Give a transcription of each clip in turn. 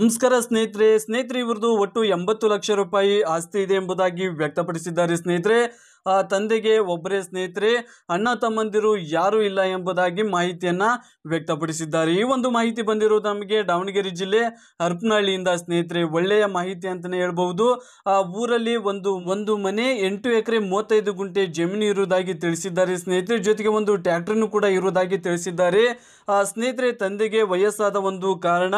ನಮಸ್ಕಾರ ಸ್ನೇಹಿತರೆ ಸ್ನೇಹಿತರೆ ಇವ್ರದ್ದು ಒಟ್ಟು ಎಂಬತ್ತು ಲಕ್ಷ ರೂಪಾಯಿ ಆಸ್ತಿ ಇದೆ ಎಂಬುದಾಗಿ ವ್ಯಕ್ತಪಡಿಸಿದ್ದಾರೆ ಸ್ನೇಹಿತರೆ ಆ ತಂದೆಗೆ ಒಬ್ಬರೇ ಸ್ನೇಹಿತರೆ ಅಣ್ಣ ತಮ್ಮಂದಿರು ಯಾರೂ ಇಲ್ಲ ಎಂಬುದಾಗಿ ಮಾಹಿತಿಯನ್ನು ವ್ಯಕ್ತಪಡಿಸಿದ್ದಾರೆ ಈ ಒಂದು ಮಾಹಿತಿ ಬಂದಿರುವುದು ನಮಗೆ ದಾವಣಗೆರೆ ಜಿಲ್ಲೆ ಹರ್ಪನಹಳ್ಳಿಯಿಂದ ಸ್ನೇಹಿತರೆ ಒಳ್ಳೆಯ ಮಾಹಿತಿ ಅಂತಲೇ ಹೇಳ್ಬಹುದು ಆ ಊರಲ್ಲಿ ಒಂದು ಒಂದು ಮನೆ ಎಂಟು ಎಕರೆ ಮೂವತ್ತೈದು ಗುಂಟೆ ಜಮೀನು ಇರುವುದಾಗಿ ತಿಳಿಸಿದ್ದಾರೆ ಸ್ನೇಹಿತರೆ ಜೊತೆಗೆ ಒಂದು ಟ್ಯಾಕ್ಟರ್ನು ಕೂಡ ಇರುವುದಾಗಿ ತಿಳಿಸಿದ್ದಾರೆ ಸ್ನೇಹಿತರೆ ತಂದೆಗೆ ವಯಸ್ಸಾದ ಒಂದು ಕಾರಣ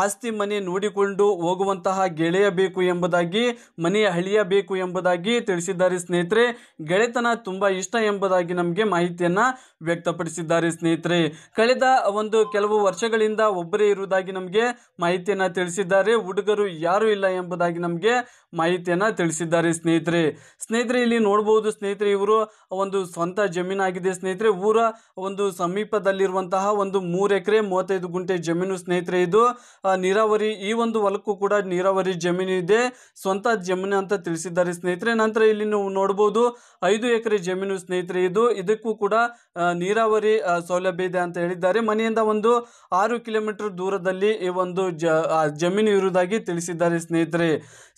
ಆಸ್ತಿ ಮನೆ ನೋಡಿಕೊಂಡು ಹೋಗುವಂತಹ ಗೆಳೆಯ ಬೇಕು ಎಂಬುದಾಗಿ ಮನೆಯ ಅಳಿಯಬೇಕು ಎಂಬುದಾಗಿ ತಿಳಿಸಿದ್ದಾರೆ ಸ್ನೇಹಿತರೆ ಗೆಳೆತನ ತುಂಬ ಇಷ್ಟ ಎಂಬುದಾಗಿ ನಮಗೆ ಮಾಹಿತಿಯನ್ನ ವ್ಯಕ್ತಪಡಿಸಿದ್ದಾರೆ ಸ್ನೇಹಿತರೆ ಕಳೆದ ಒಂದು ಕೆಲವು ವರ್ಷಗಳಿಂದ ಒಬ್ಬರೇ ಇರುವುದಾಗಿ ನಮಗೆ ಮಾಹಿತಿಯನ್ನ ತಿಳಿಸಿದ್ದಾರೆ ಹುಡುಗರು ಯಾರು ಇಲ್ಲ ಎಂಬುದಾಗಿ ನಮಗೆ ಮಾಹಿತಿಯನ್ನ ತಿಳಿಸಿದ್ದಾರೆ ಸ್ನೇಹಿತರೆ ಸ್ನೇಹಿತರೆ ಇಲ್ಲಿ ನೋಡಬಹುದು ಸ್ನೇಹಿತರೆ ಇವರು ಒಂದು ಸ್ವಂತ ಜಮೀನಾಗಿದೆ ಸ್ನೇಹಿತರೆ ಊರ ಒಂದು ಸಮೀಪದಲ್ಲಿರುವಂತಹ ಒಂದು ಮೂರು ಎಕರೆ ಮೂವತ್ತೈದು ಗುಂಟೆ ಜಮೀನು ಸ್ನೇಹಿತರೆ ಇದು ನೀರಾವರಿ ಈ ಒಂದು ಹೊಲಕ್ಕೂ ಕೂಡ ನೀರಾವರಿ ಜಮೀನು ಇದೆ ಸ್ವಂತ ಜಮೀನು ಅಂತ ತಿಳಿಸಿದ್ದಾರೆ ಸ್ನೇಹಿತರೆ ನಂತರ ಇಲ್ಲಿ ನೋಡಬಹುದು ಐದು ಎಕರೆ ಜಮೀನು ಸ್ನೇಹಿತರೆ ಇದು ಇದಕ್ಕೂ ಕೂಡ ನೀರಾವರಿ ಸೌಲಭ್ಯ ಇದೆ ಅಂತ ಹೇಳಿದ್ದಾರೆ ಮನೆಯಿಂದ ಒಂದು ಆರು ಕಿಲೋಮೀಟರ್ ದೂರದಲ್ಲಿ ಈ ಒಂದು ಜಮೀನು ಇರುವುದಾಗಿ ತಿಳಿಸಿದ್ದಾರೆ ಸ್ನೇಹಿತರೆ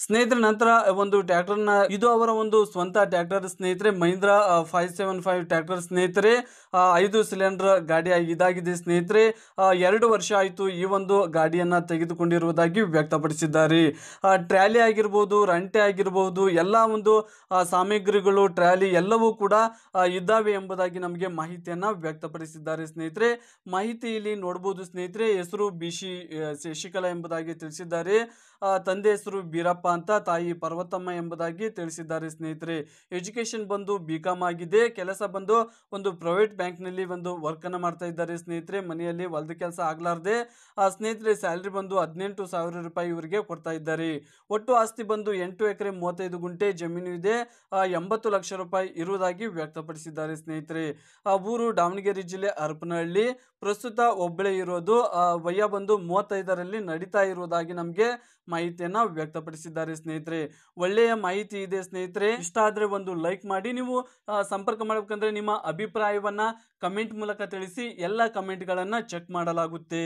ಸ್ನೇಹಿತರೆ ನಂತರ ಒಂದು ಟ್ಯಾಕ್ಟರ್ನ ಇದು ಅವರ ಒಂದು ಸ್ವಂತ ಟ್ಯಾಕ್ಟರ್ ಸ್ನೇಹಿತರೆ Mahindra five seven five tractor ಸ್ನೇಹಿತರೆ ಐದು ಸಿಲಿಂಡರ್ ಗಾಡಿ ಇದಾಗಿದೆ ಸ್ನೇಹಿತರೆ ಎರಡು ವರ್ಷ ಆಯಿತು ಈ ಒಂದು ಗಾಡಿಯನ್ನು ತೆಗೆದುಕೊಂಡಿರುವುದಾಗಿ ವ್ಯಕ್ತಪಡಿಸಿದ್ದಾರೆ ಟ್ರ್ಯಾಲಿ ಆಗಿರ್ಬೋದು ರಂಟೆ ಆಗಿರಬಹುದು ಎಲ್ಲ ಒಂದು ಸಾಮಗ್ರಿಗಳು ಟ್ರಾಲಿ ಎಲ್ಲವೂ ಕೂಡ ಇದ್ದಾವೆ ಎಂಬುದಾಗಿ ನಮಗೆ ಮಾಹಿತಿಯನ್ನು ವ್ಯಕ್ತಪಡಿಸಿದ್ದಾರೆ ಸ್ನೇಹಿತರೆ ಮಾಹಿತಿ ಇಲ್ಲಿ ನೋಡಬಹುದು ಸ್ನೇಹಿತರೆ ಹೆಸರು ಬಿ ಶಶಿಕಲಾ ಎಂಬುದಾಗಿ ತಿಳಿಸಿದ್ದಾರೆ ತಂದೆ ಹೆಸರು ಬೀರಪ್ಪ ಅಂತ ತಾಯಿ ಪರ್ವತಮ್ಮ ಎಂಬುದಾಗಿ ತಿಳಿಸಿದ್ದಾರೆ ಸ್ನೇಹಿತರೆ ಎಜುಕೇಶನ್ ಬಂದು ಬಿ ಆಗಿದೆ ಕೆಲಸ ಬಂದು ಒಂದು ಪ್ರೈವೇಟ್ ಬ್ಯಾಂಕ್ನಲ್ಲಿ ಒಂದು ವರ್ಕನ್ನು ಮಾಡ್ತಾ ಇದ್ದಾರೆ ಸ್ನೇಹಿತರೆ ಮನೆಯಲ್ಲಿ ಹೊಲದ ಕೆಲಸ ಆಗಲಾರ್ದೆ ಸ್ನೇಹಿತರೆ ಸ್ಯಾಲ್ರಿ ಬಂದು ಹದಿನೆಂಟು ಸಾವಿರ ರೂಪಾಯಿ ಇವರಿಗೆ ಕೊಡ್ತಾ ಇದ್ದಾರೆ ಒಟ್ಟು ಆಸ್ತಿ ಬಂದು ಎಂಟು ಎಕರೆ ಮೂವತ್ತೈದು ಗುಂಟೆ ಜಮೀನು ಇದೆ ಎಂಬತ್ತು ಒಂಬತ್ತು ಲಕ್ಷ ರೂಪಾಯಿ ಇರುವುದಾಗಿ ವ್ಯಕ್ತಪಡಿಸಿದ್ದಾರೆ ಸ್ನೇಹಿತರೆ ಆ ಊರು ದಾವಣಗೆರೆ ಜಿಲ್ಲೆ ಹರಪನಹಳ್ಳಿ ಪ್ರಸ್ತುತ ಒಬ್ಬಳೆ ಇರೋದು ವಯ ಬಂದು ಮೂವತ್ತೈದರಲ್ಲಿ ನಡೀತಾ ಇರುವುದಾಗಿ ನಮಗೆ ಮಾಹಿತಿಯನ್ನ ವ್ಯಕ್ತಪಡಿಸಿದ್ದಾರೆ ಸ್ನೇಹಿತರೆ ಒಳ್ಳೆಯ ಮಾಹಿತಿ ಇದೆ ಸ್ನೇಹಿತರೆ ಇಷ್ಟ ಆದ್ರೆ ಒಂದು ಲೈಕ್ ಮಾಡಿ ನೀವು ಸಂಪರ್ಕ ಮಾಡಬೇಕಂದ್ರೆ ನಿಮ್ಮ ಅಭಿಪ್ರಾಯವನ್ನ ಕಮೆಂಟ್ ಮೂಲಕ ತಿಳಿಸಿ ಎಲ್ಲ ಕಮೆಂಟ್ಗಳನ್ನು ಚೆಕ್ ಮಾಡಲಾಗುತ್ತೆ